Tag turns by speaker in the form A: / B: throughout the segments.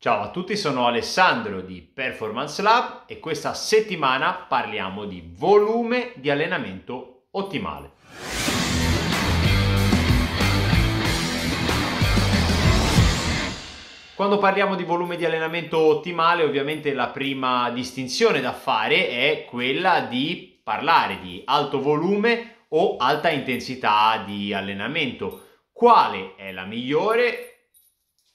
A: Ciao a tutti, sono Alessandro di Performance Lab e questa settimana parliamo di volume di allenamento ottimale. Quando parliamo di volume di allenamento ottimale, ovviamente la prima distinzione da fare è quella di parlare di alto volume o alta intensità di allenamento. Quale è la migliore?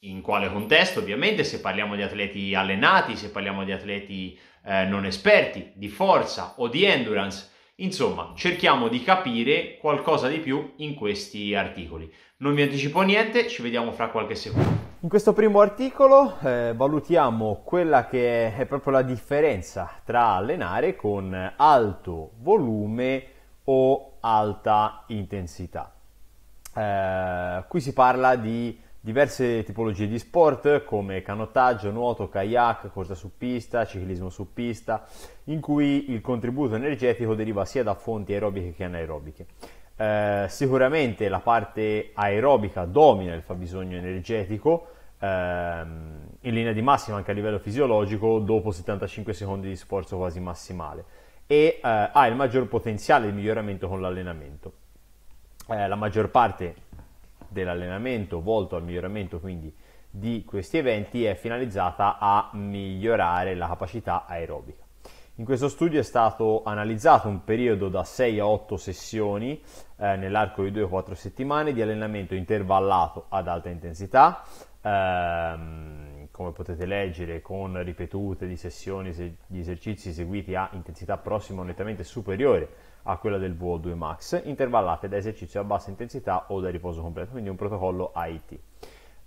A: in quale contesto ovviamente, se parliamo di atleti allenati, se parliamo di atleti eh, non esperti, di forza o di endurance, insomma cerchiamo di capire qualcosa di più in questi articoli. Non vi anticipo niente, ci vediamo fra qualche secondo. In questo primo articolo eh, valutiamo quella che è proprio la differenza tra allenare con alto volume o alta intensità. Eh, qui si parla di diverse tipologie di sport come canottaggio, nuoto, kayak, corsa su pista, ciclismo su pista, in cui il contributo energetico deriva sia da fonti aerobiche che anaerobiche. Eh, sicuramente la parte aerobica domina il fabbisogno energetico, ehm, in linea di massima anche a livello fisiologico, dopo 75 secondi di sforzo quasi massimale e eh, ha il maggior potenziale di miglioramento con l'allenamento. Eh, la maggior parte dell'allenamento volto al miglioramento quindi di questi eventi è finalizzata a migliorare la capacità aerobica. In questo studio è stato analizzato un periodo da 6 a 8 sessioni eh, nell'arco di 2-4 settimane di allenamento intervallato ad alta intensità, ehm, come potete leggere con ripetute di sessioni di esercizi eseguiti a intensità prossima o nettamente superiore a quella del VO2 max, intervallate da esercizio a bassa intensità o da riposo completo, quindi un protocollo AIT.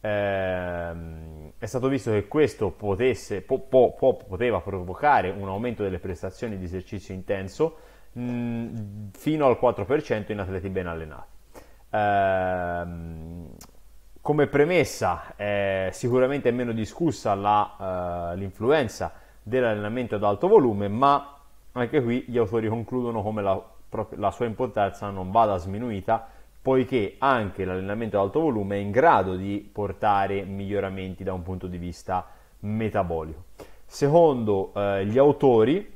A: Ehm, è stato visto che questo potesse, po, po, po, poteva provocare un aumento delle prestazioni di esercizio intenso mh, fino al 4% in atleti ben allenati. Ehm, come premessa eh, sicuramente è meno discussa la, uh, l'influenza dell'allenamento ad alto volume, ma anche qui gli autori concludono come la, la sua importanza non vada sminuita poiché anche l'allenamento ad alto volume è in grado di portare miglioramenti da un punto di vista metabolico. Secondo eh, gli autori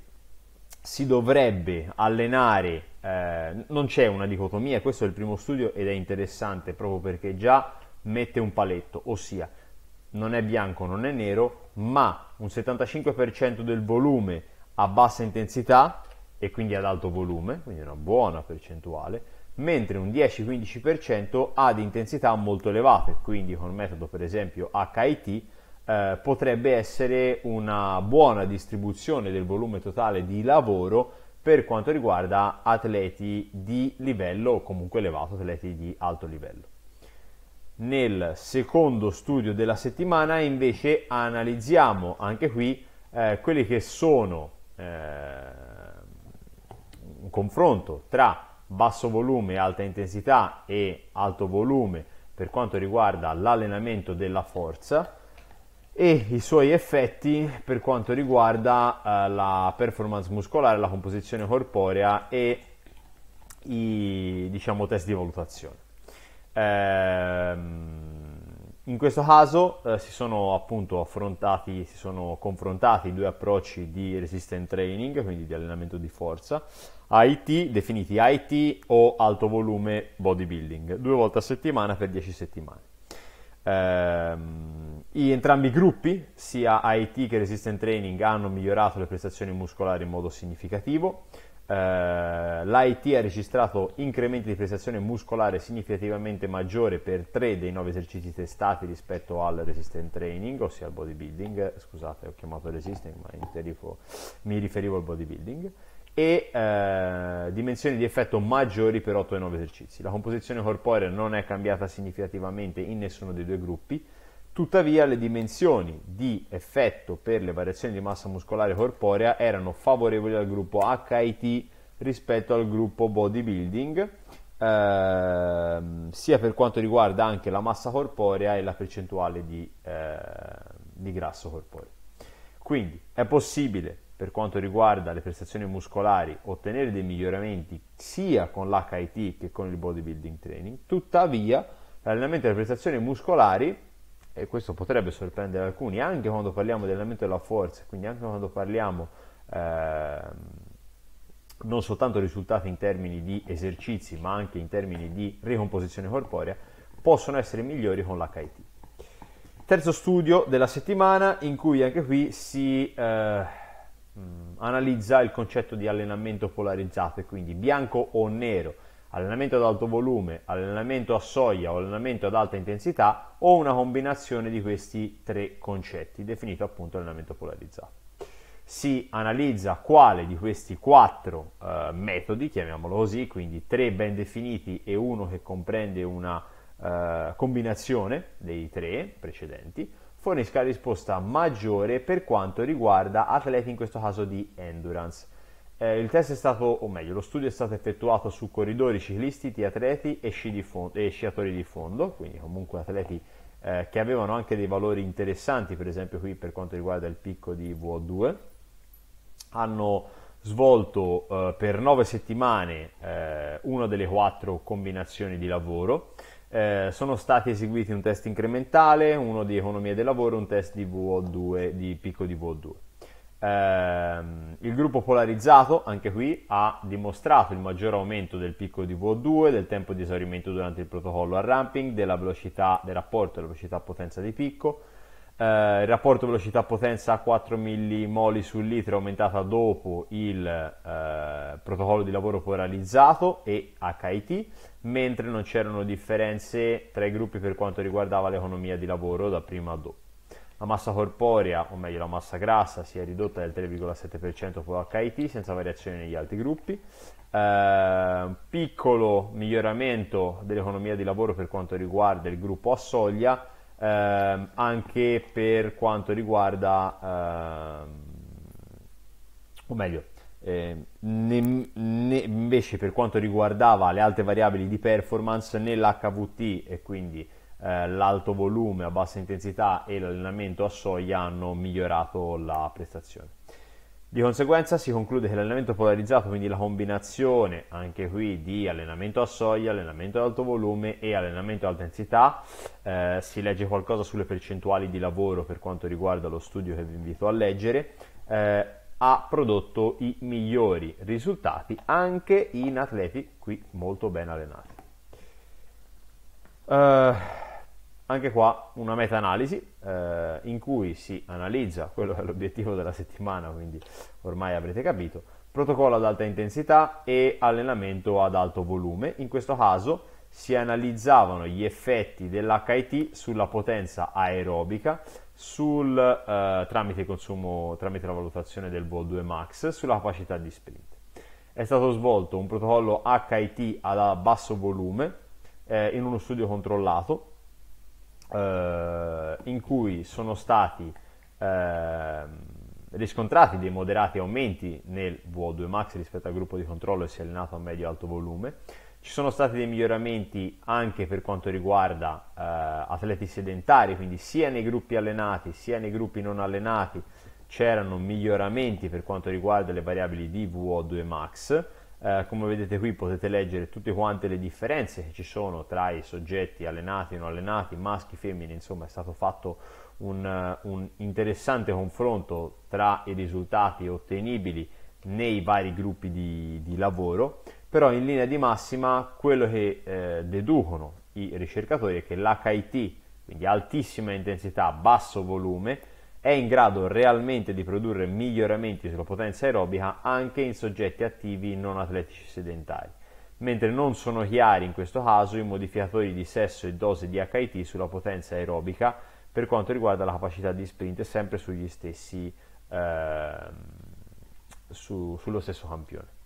A: si dovrebbe allenare, eh, non c'è una dicotomia, questo è il primo studio ed è interessante proprio perché già mette un paletto, ossia non è bianco, non è nero, ma un 75% del volume a bassa intensità e quindi ad alto volume, quindi una buona percentuale, mentre un 10-15% ad intensità molto elevate, quindi con il metodo per esempio HIT eh, potrebbe essere una buona distribuzione del volume totale di lavoro per quanto riguarda atleti di livello o comunque elevato, atleti di alto livello. Nel secondo studio della settimana invece analizziamo anche qui eh, quelli che sono Ehm, un confronto tra basso volume, e alta intensità e alto volume per quanto riguarda l'allenamento della forza e i suoi effetti per quanto riguarda eh, la performance muscolare, la composizione corporea e i diciamo, test di valutazione. Ehm, in questo caso eh, si sono appunto affrontati, si sono confrontati due approcci di resistance training, quindi di allenamento di forza, IT, definiti IT o alto volume bodybuilding, due volte a settimana per 10 settimane. Ehm, entrambi i gruppi, sia IT che resistance training, hanno migliorato le prestazioni muscolari in modo significativo, eh, L'IT ha registrato incrementi di prestazione muscolare significativamente maggiore per tre dei nuovi esercizi testati rispetto al resistance training, ossia al bodybuilding. Scusate, ho chiamato resistance, ma in rifo, mi riferivo al bodybuilding. E eh, dimensioni di effetto maggiori per 8 dei nuovi esercizi. La composizione corporea non è cambiata significativamente in nessuno dei due gruppi Tuttavia le dimensioni di effetto per le variazioni di massa muscolare corporea erano favorevoli al gruppo HIT rispetto al gruppo bodybuilding, ehm, sia per quanto riguarda anche la massa corporea e la percentuale di, eh, di grasso corporeo. Quindi è possibile per quanto riguarda le prestazioni muscolari ottenere dei miglioramenti sia con l'HIT che con il bodybuilding training, tuttavia l'allenamento delle prestazioni muscolari e questo potrebbe sorprendere alcuni, anche quando parliamo di allenamento della forza, quindi anche quando parliamo eh, non soltanto risultati in termini di esercizi, ma anche in termini di ricomposizione corporea, possono essere migliori con l'HIT. Terzo studio della settimana in cui anche qui si eh, mm, analizza il concetto di allenamento polarizzato e quindi bianco o nero allenamento ad alto volume, allenamento a soglia o allenamento ad alta intensità o una combinazione di questi tre concetti, definito appunto allenamento polarizzato. Si analizza quale di questi quattro eh, metodi, chiamiamolo così, quindi tre ben definiti e uno che comprende una eh, combinazione dei tre precedenti, fornisca risposta maggiore per quanto riguarda atleti in questo caso di endurance. Eh, il test è stato, o meglio, lo studio è stato effettuato su corridori ciclisti, atleti e, sci di fondo, e sciatori di fondo, quindi comunque atleti eh, che avevano anche dei valori interessanti, per esempio qui per quanto riguarda il picco di VO2. Hanno svolto eh, per nove settimane eh, una delle quattro combinazioni di lavoro. Eh, sono stati eseguiti un test incrementale, uno di economia del lavoro, e un test di VO2, di picco di VO2. Ehm, il gruppo polarizzato, anche qui, ha dimostrato il maggior aumento del picco di VO2, del tempo di esaurimento durante il protocollo a ramping, del rapporto della velocità-potenza di picco. Eh, il rapporto velocità-potenza a 4 millimoli sul litro è aumentato dopo il eh, protocollo di lavoro polarizzato e HIT, mentre non c'erano differenze tra i gruppi per quanto riguardava l'economia di lavoro da prima a dopo. La massa corporea, o meglio la massa grassa, si è ridotta del 3,7% con HIT senza variazioni negli altri gruppi. Eh, piccolo miglioramento dell'economia di lavoro per quanto riguarda il gruppo a soglia, eh, anche per quanto riguarda, eh, o meglio, eh, ne, ne, invece per quanto riguardava le altre variabili di performance nell'HVT e quindi eh, l'alto volume a bassa intensità e l'allenamento a soia hanno migliorato la prestazione. Di conseguenza si conclude che l'allenamento polarizzato, quindi la combinazione anche qui di allenamento a soia, allenamento ad alto volume e allenamento ad alta intensità, eh, si legge qualcosa sulle percentuali di lavoro per quanto riguarda lo studio che vi invito a leggere, eh, ha prodotto i migliori risultati anche in atleti qui molto ben allenati. Uh, anche qua una meta-analisi eh, in cui si analizza, quello è l'obiettivo della settimana, quindi ormai avrete capito, protocollo ad alta intensità e allenamento ad alto volume. In questo caso si analizzavano gli effetti dell'HIT sulla potenza aerobica sul, eh, tramite, consumo, tramite la valutazione del VO2 max sulla capacità di sprint. È stato svolto un protocollo HIT a basso volume eh, in uno studio controllato eh, in cui sono stati eh, riscontrati dei moderati aumenti nel VO2 max rispetto al gruppo di controllo e si è allenato a medio-alto volume. Ci sono stati dei miglioramenti anche per quanto riguarda eh, atleti sedentari, quindi sia nei gruppi allenati sia nei gruppi non allenati c'erano miglioramenti per quanto riguarda le variabili di VO2 max eh, come vedete qui potete leggere tutte quante le differenze che ci sono tra i soggetti allenati e non allenati, maschi, femmine, insomma è stato fatto un, eh, un interessante confronto tra i risultati ottenibili nei vari gruppi di, di lavoro, però in linea di massima quello che eh, deducono i ricercatori è che l'HIT, quindi altissima intensità, basso volume, è in grado realmente di produrre miglioramenti sulla potenza aerobica anche in soggetti attivi non atletici sedentari, mentre non sono chiari in questo caso i modificatori di sesso e dose di HIT sulla potenza aerobica per quanto riguarda la capacità di sprint sempre sugli stessi, eh, su, sullo stesso campione.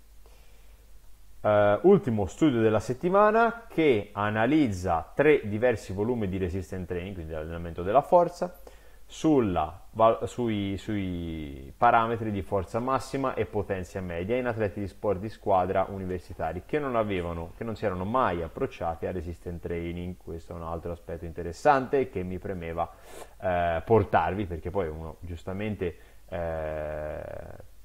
A: Uh, ultimo studio della settimana che analizza tre diversi volumi di resistance training, quindi l'allenamento della forza, sulla, sui, sui, parametri di forza massima e potenza media in atleti di sport di squadra universitari che non, avevano, che non si erano mai approcciati a resistance training. Questo è un altro aspetto interessante che mi premeva eh, portarvi perché poi uno giustamente eh,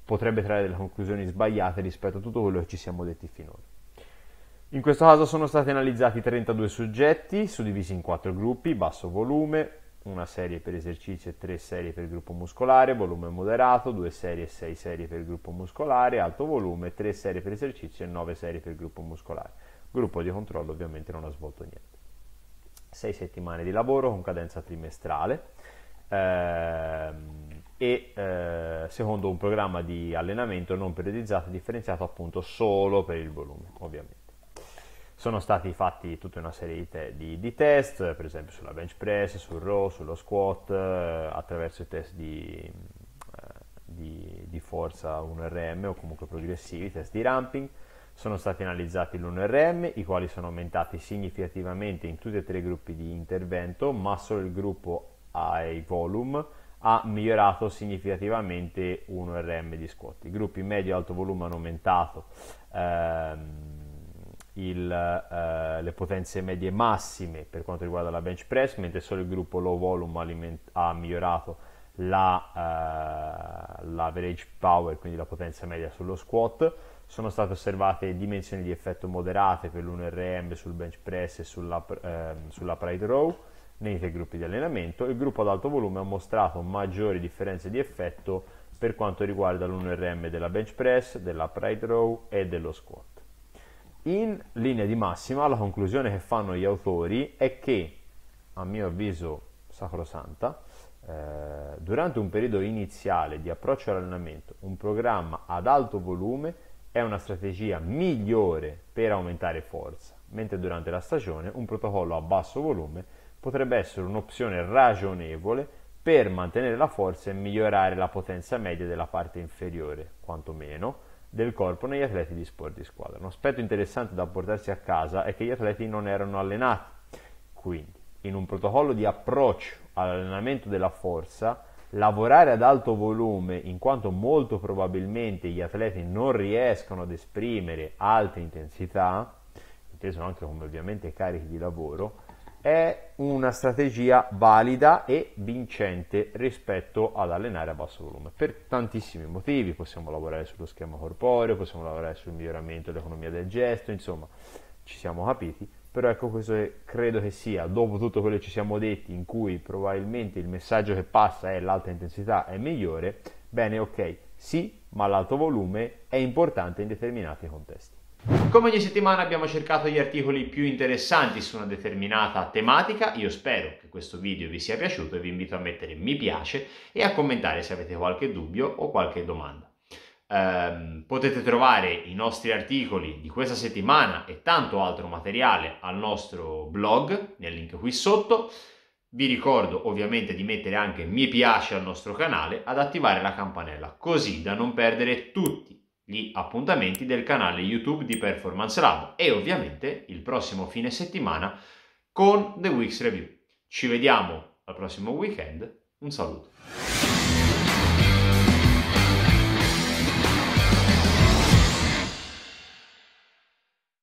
A: potrebbe trarre delle conclusioni sbagliate rispetto a tutto quello che ci siamo detti finora. In questo caso sono stati analizzati 32 soggetti suddivisi in 4 gruppi, basso volume, una serie per esercizio e tre serie per gruppo muscolare, volume moderato, due serie e sei serie per gruppo muscolare, alto volume, tre serie per esercizio e nove serie per gruppo muscolare. Gruppo di controllo ovviamente non ha svolto niente. Sei settimane di lavoro con cadenza trimestrale ehm, e eh, secondo un programma di allenamento non periodizzato differenziato appunto solo per il volume, ovviamente. Sono stati fatti tutta una serie di, te- di, di test, per esempio sulla bench press, sul row, sullo squat, eh, attraverso i test di, eh, di, di forza 1RM o comunque progressivi, test di ramping. Sono stati analizzati l'1RM, i quali sono aumentati significativamente in tutti e tre i gruppi di intervento, ma solo il gruppo high volume ha migliorato significativamente 1RM di squat. I gruppi medio-alto volume hanno aumentato. Ehm, il, eh, le potenze medie massime per quanto riguarda la bench press, mentre solo il gruppo low volume aliment- ha migliorato la, eh, l'average power, quindi la potenza media sullo squat. Sono state osservate dimensioni di effetto moderate per l'1RM sul bench press e sulla, eh, sulla pride row nei tre gruppi di allenamento. Il gruppo ad alto volume ha mostrato maggiori differenze di effetto per quanto riguarda l'1RM della bench press, della pride row e dello squat. In linea di massima la conclusione che fanno gli autori è che, a mio avviso sacrosanta, eh, durante un periodo iniziale di approccio all'allenamento, un programma ad alto volume è una strategia migliore per aumentare forza, mentre durante la stagione un protocollo a basso volume potrebbe essere un'opzione ragionevole per mantenere la forza e migliorare la potenza media della parte inferiore, quantomeno del corpo negli atleti di sport di squadra. Un aspetto interessante da portarsi a casa è che gli atleti non erano allenati, quindi in un protocollo di approccio all'allenamento della forza, lavorare ad alto volume in quanto molto probabilmente gli atleti non riescono ad esprimere alte intensità, inteso anche come ovviamente carichi di lavoro, è una strategia valida e vincente rispetto ad allenare a basso volume per tantissimi motivi possiamo lavorare sullo schema corporeo possiamo lavorare sul miglioramento dell'economia del gesto insomma ci siamo capiti però ecco questo che credo che sia dopo tutto quello che ci siamo detti in cui probabilmente il messaggio che passa è l'alta intensità è migliore bene ok sì ma l'alto volume è importante in determinati contesti come ogni settimana abbiamo cercato gli articoli più interessanti su una determinata tematica, io spero che questo video vi sia piaciuto e vi invito a mettere mi piace e a commentare se avete qualche dubbio o qualche domanda. Eh, potete trovare i nostri articoli di questa settimana e tanto altro materiale al nostro blog nel link qui sotto. Vi ricordo ovviamente di mettere anche mi piace al nostro canale, ad attivare la campanella così da non perdere tutti gli appuntamenti del canale YouTube di Performance Lab e ovviamente il prossimo fine settimana con The Weeks Review. Ci vediamo al prossimo weekend, un saluto.